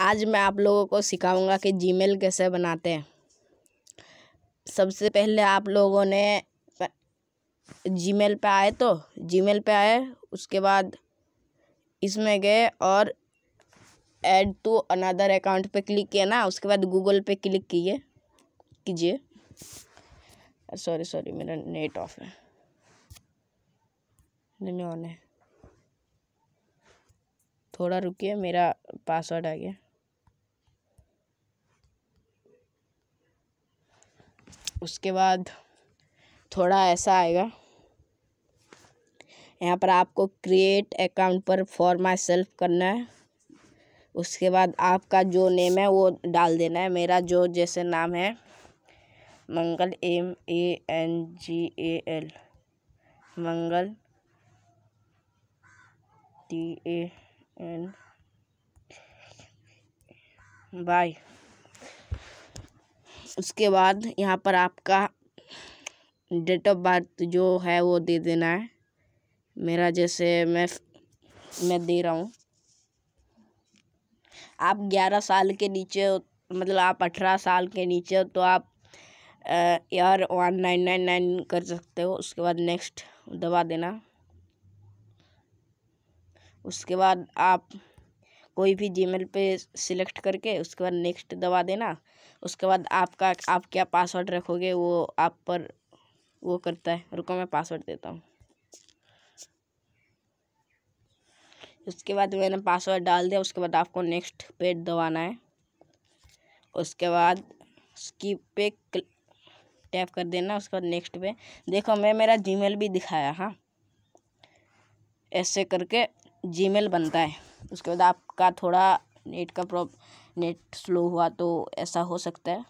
आज मैं आप लोगों को सिखाऊंगा कि जीमेल कैसे बनाते हैं सबसे पहले आप लोगों ने जीमेल पे आए तो जीमेल पे आए उसके बाद इसमें गए और ऐड टू अनदर अकाउंट पे क्लिक किया ना उसके बाद गूगल पे क्लिक किए कीजिए सॉरी सॉरी मेरा नेट ऑफ है नहीं ऑन है थोड़ा रुकिए मेरा पासवर्ड आ गया उसके बाद थोड़ा ऐसा आएगा यहाँ पर आपको क्रिएट अकाउंट पर फॉर माई सेल्फ करना है उसके बाद आपका जो नेम है वो डाल देना है मेरा जो जैसे नाम है Mangal M A N G A L Mangal T A N by उसके बाद यहाँ पर आपका डेट ऑफ बर्थ जो है वो दे देना है मेरा जैसे मैं मैं दे रहा हूँ आप ग्यारह साल के नीचे मतलब आप अठारह साल के नीचे हो तो आप यार वन नाइन नाइन नाइन कर सकते हो उसके बाद नेक्स्ट दबा देना उसके बाद आप कोई भी जीमेल पे सिलेक्ट करके उसके बाद नेक्स्ट दबा देना उसके बाद आपका आप क्या पासवर्ड रखोगे वो आप पर वो करता है रुको मैं पासवर्ड देता हूँ उसके बाद मैंने पासवर्ड डाल दिया उसके बाद आपको नेक्स्ट पेड दबाना है उसके बाद उसकी पे टैप कर देना उसके बाद नेक्स्ट पे देखो मैं मेरा जीमेल भी दिखाया हाँ ऐसे करके जीमेल बनता है उसके बाद आपका थोड़ा नेट का प्रॉब नेट स्लो हुआ तो ऐसा हो सकता है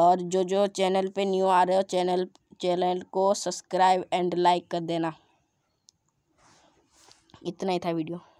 और जो जो चैनल पे न्यू आ रहे हो चैनल चैनल को सब्सक्राइब एंड लाइक कर देना इतना ही था वीडियो